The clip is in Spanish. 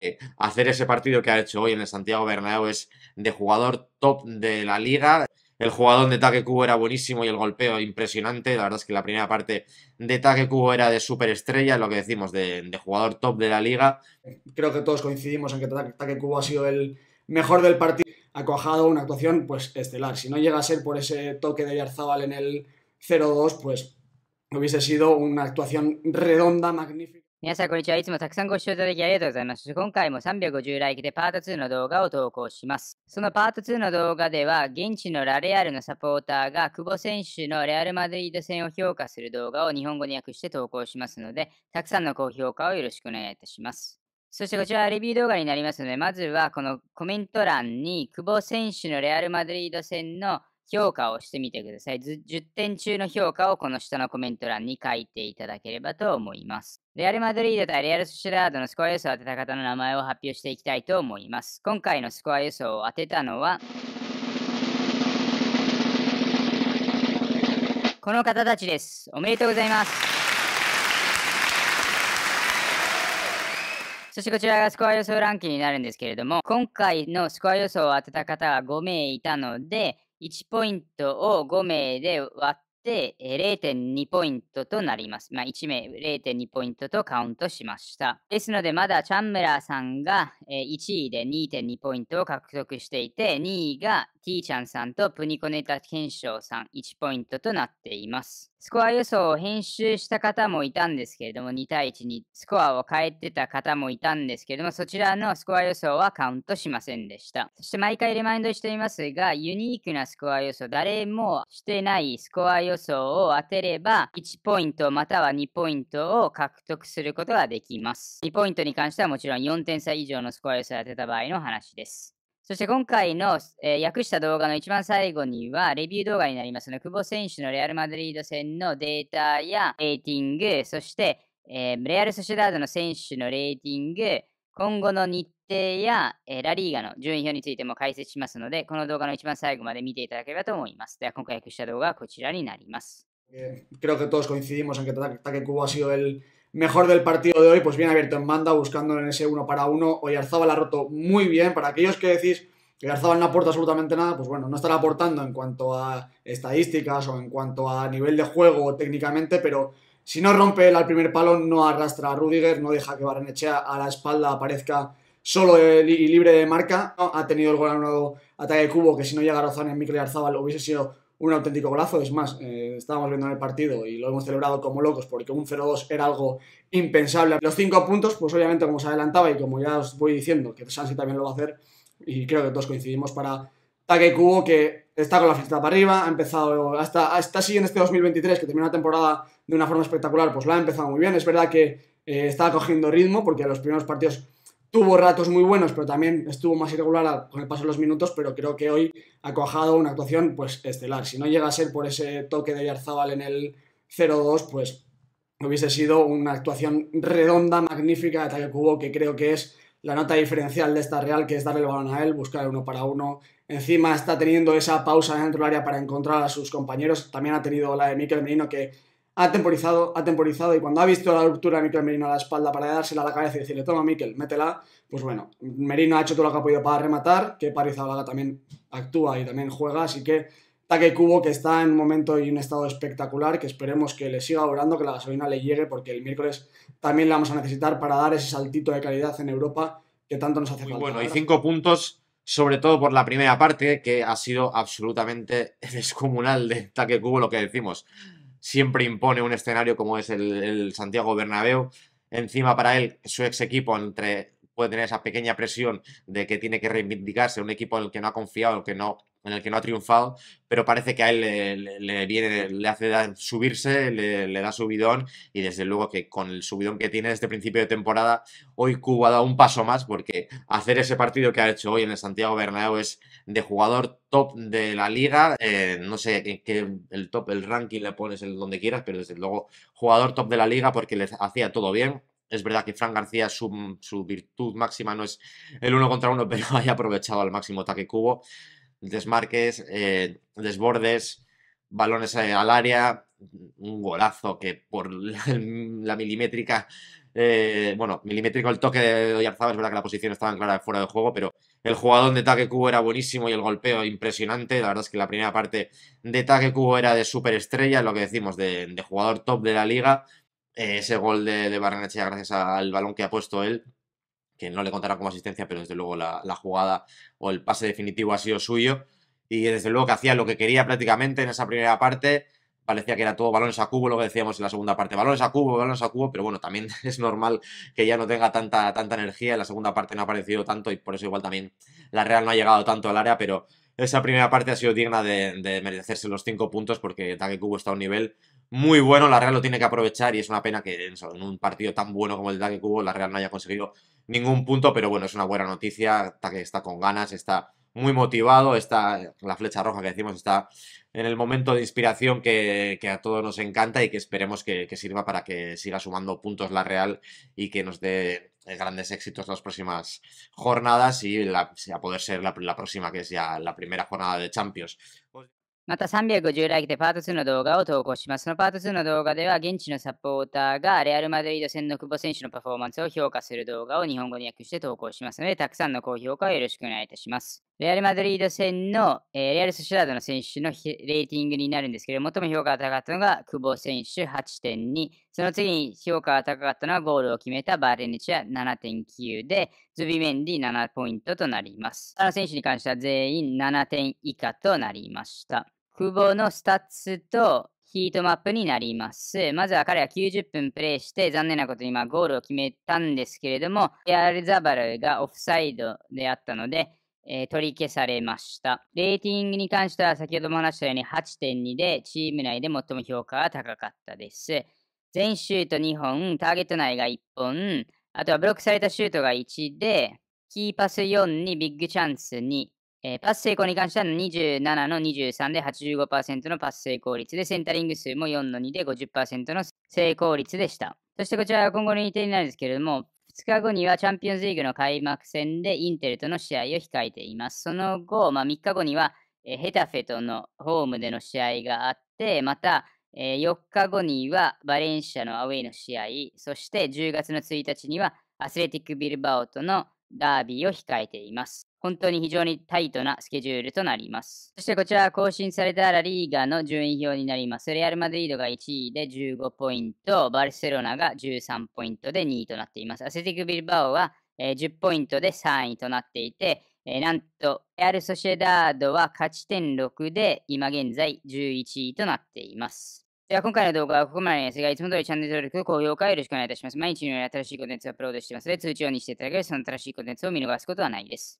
Eh, hacer ese partido que ha hecho hoy en el Santiago Bernabéu es de jugador top de la liga. El jugador de Take Cubo era buenísimo y el golpeo impresionante. La verdad es que la primera parte de Take Cubo era de superestrella, lo que decimos, de, jugador top de la liga. Creo que todos coincidimos en que Take Cubo ha sido el mejor del partido. Ha cojado una actuación pues estelar. Si no llega a ser por ese toque de Yarzábal en el 0-2, pues hubiese sido una actuación redonda, magnífica. 皆さん、こんにちは。いつもたくさんご視聴いただきありがとうございます。今回も350来期でパート2の動画を投稿します。そのパート2の動画では、現地のラレアルのサポーターが、久保選手のレアル・マドリード戦を評価する動画を日本語に訳して投稿しますので、たくさんの高評価をよろしくお願いいたします。そしてこちらはレビュー動画になりますので、まずはこのコメント欄に、久保選手のレアル・マドリード戦の評価をしてみてください。10点中の評価をこの下のコメント欄に書いていただければと思います。レアル・マドリード対レアル・ソシュラードのスコア予想を当てた方の名前を発表していきたいと思います。今回のスコア予想を当てたのは、この方たちです。おめでとうございます。そしてこちらがスコア予想ランキングになるんですけれども、今回のスコア予想を当てた方は5名いたので、1ポイントを5名で分で、、え0.2ポイントとなります。まあ、1名0.2ポイントとカウントしました。ですので、まだチャンメラーさんが、え1位で2.2ポイントを獲得していて、2位がティーちゃんさんとプニコネタ検証さん1ポイントとなっています。スコア予想を編集した方もいたんですけれども、2対1にスコアを変えてた方もいたんですけれども、そちらのスコア予想はカウントしませんでした。そして毎回リマインドしていますが、ユニークなスコア予想、誰もしてないスコア予想素を当てれば、1ポイントまたは2ポイントを獲得することができます。2ポイントに関してはもちろん4点差以上のスコア予想を当てた場合の話です。そして今回の、えー、訳した動画の一番最後には、レビュー動画になりますの久保選手のレアル・マドリード戦のデータやレーティング、そして、えー、レアル・ソシュダードの選手のレーティング、今後の日 Creo que todos coincidimos en que Taque Cubo ha sido el mejor del partido de hoy, pues bien abierto en banda, buscando en ese uno para uno. Hoy Arzabal ha roto muy bien. Para aquellos que decís que Arzabal no aporta absolutamente nada, pues bueno, no estará aportando en cuanto a estadísticas o en cuanto a nivel de juego técnicamente, pero si no rompe él al primer palo, no arrastra a Rudiger, no deja que Barrenechea a la espalda aparezca solo y libre de marca. Ha tenido el gol nuevo ataque de cubo, que si no llega Zane en Mikel Arzabal hubiese sido un auténtico golazo. Es más, eh, estábamos viendo en el partido y lo hemos celebrado como locos porque un 0-2 era algo impensable. Los cinco puntos, pues obviamente como se adelantaba y como ya os voy diciendo, que Sansi también lo va a hacer y creo que todos coincidimos para Take Cubo que está con la fiesta para arriba, ha empezado, hasta, está así en este 2023 que termina la temporada de una forma espectacular, pues lo ha empezado muy bien. Es verdad que eh, Estaba está cogiendo ritmo porque los primeros partidos tuvo ratos muy buenos, pero también estuvo más irregular con el paso de los minutos, pero creo que hoy ha cojado una actuación pues estelar. Si no llega a ser por ese toque de Yarzábal en el 0-2, pues hubiese sido una actuación redonda, magnífica de Tayo cubo, que creo que es la nota diferencial de esta Real, que es darle el balón a él, buscar uno para uno. Encima está teniendo esa pausa dentro del área para encontrar a sus compañeros. También ha tenido la de Mikel Merino, que ha temporizado, ha temporizado y cuando ha visto la ruptura de Miquel Merino a la espalda para dársela a la cabeza y decirle, toma Miquel, métela, pues bueno, Merino ha hecho todo lo que ha podido para rematar, que Parizabalaga también actúa y también juega, así que Taque Cubo que está en un momento y un estado espectacular, que esperemos que le siga orando, que la gasolina le llegue, porque el miércoles también la vamos a necesitar para dar ese saltito de calidad en Europa que tanto nos hace falta. Bueno, y cinco puntos sobre todo por la primera parte, que ha sido absolutamente descomunal de Taque Cubo lo que decimos siempre impone un escenario como es el, Santiago Bernabéu. Encima para él, su ex equipo entre puede tener esa pequeña presión de que tiene que reivindicarse, un equipo en el que no ha confiado, el que no en el que no ha triunfado, pero parece que a él le, viene, le hace subirse, le, da subidón y desde luego que con el subidón que tiene desde principio de temporada, hoy Cuba dado un paso más porque hacer ese partido que ha hecho hoy en el Santiago Bernabéu es de jugador top de la liga, eh, no sé qué el top, el ranking le pones el donde quieras, pero desde luego jugador top de la liga porque le hacía todo bien, es verdad que Fran García, su, su, virtud máxima no es el uno contra uno, pero haya aprovechado al máximo ataque cubo desmarques, eh, desbordes, balones eh, al área, un golazo que por la, milimétrica, eh, bueno, milimétrico el toque de Oyarzaba, es verdad que la posición estaba en clara fuera de juego, pero el jugador de Taque era buenísimo y el golpeo impresionante, la verdad es que la primera parte de Taque Cubo era de superestrella, lo que decimos, de, jugador top de la liga, ese gol de, de gracias al balón que ha puesto él, que no le contará como asistencia, pero desde luego la, jugada o el pase definitivo ha sido suyo. Y desde luego que hacía lo que quería prácticamente en esa primera parte parecía que era todo balones a cubo, lo que decíamos en la segunda parte, balones a cubo, balones a cubo, pero bueno, también es normal que ya no tenga tanta, tanta energía, en la segunda parte no ha aparecido tanto y por eso igual también la Real no ha llegado tanto al área, pero esa primera parte ha sido digna de, merecerse los cinco puntos porque Taque Cubo está a un nivel muy bueno, la Real lo tiene que aprovechar y es una pena que en, un partido tan bueno como el de que Cubo la Real no haya conseguido ningún punto, pero bueno, es una buena noticia, que está con ganas, está muy motivado, está la flecha roja que decimos, está en el momento de inspiración que, a todos nos encanta y que esperemos que, sirva para que siga sumando puntos la Real y que nos dé eh, grandes éxitos las próximas jornadas y la, a poder ser la, la próxima que es ya la primera jornada de Champions. また350来期でパート2の動画を投稿します。そのパート2の動画では、現地のサポーターがレアル・マドリード戦の久保選手のパフォーマンスを評価する動画を日本語に訳して投稿しますので、たくさんの高評価をよろしくお願いいたします。レアル・マドリード戦の、えー、レアル・ソシュラードの選手のレーティングになるんですけど、最も評価が高かったのが久保選手8.2、その次に評価が高かったのはゴールを決めたバーレネチア7.9で、ズビメンディ7ポイントとなります。あの選手に関しては全員7点以下となりました。久保のスタッツとヒートマップになります。まずは彼は90分プレイして、残念なことに今ゴールを決めたんですけれども、エアルザバルがオフサイドであったので、えー、取り消されました。レーティングに関しては先ほども話したように8.2でチーム内で最も評価が高かったです。全シュート2本、ターゲット内が1本、あとはブロックされたシュートが1で、キーパス4にビッグチャンス2、えー、パス成功に関しては27の23で85%のパス成功率で、センタリング数も4の2で50%の成功率でした。そしてこちらは今後の日程になるんですけれども、2日後にはチャンピオンズリーグの開幕戦でインテルとの試合を控えています。その後、まあ、3日後には、えヘタフェとのホームでの試合があって、また、え4日後にはバレンシアのアウェイの試合、そして10月の1日にはアスレティック・ビルバオとのダービーを控えています。本当に非常にタイトなスケジュールとなります。そしてこちらは更新されたラリーガの順位表になります。レアル・マドリードが1位で15ポイント、バルセロナが13ポイントで2位となっています。アセティック・ビルバオは、えー、10ポイントで3位となっていて、えー、なんと、レアル・ソシエダードは勝ち点6で今現在11位となっています。では今回の動画はここまでですが、いつも通りチャンネル登録、高評価よろしくお願いいたします。毎日のように新しいコンテンツをアップロードしてますので、通知をにしていただければ、その新しいコンテンツを見逃すことはないです。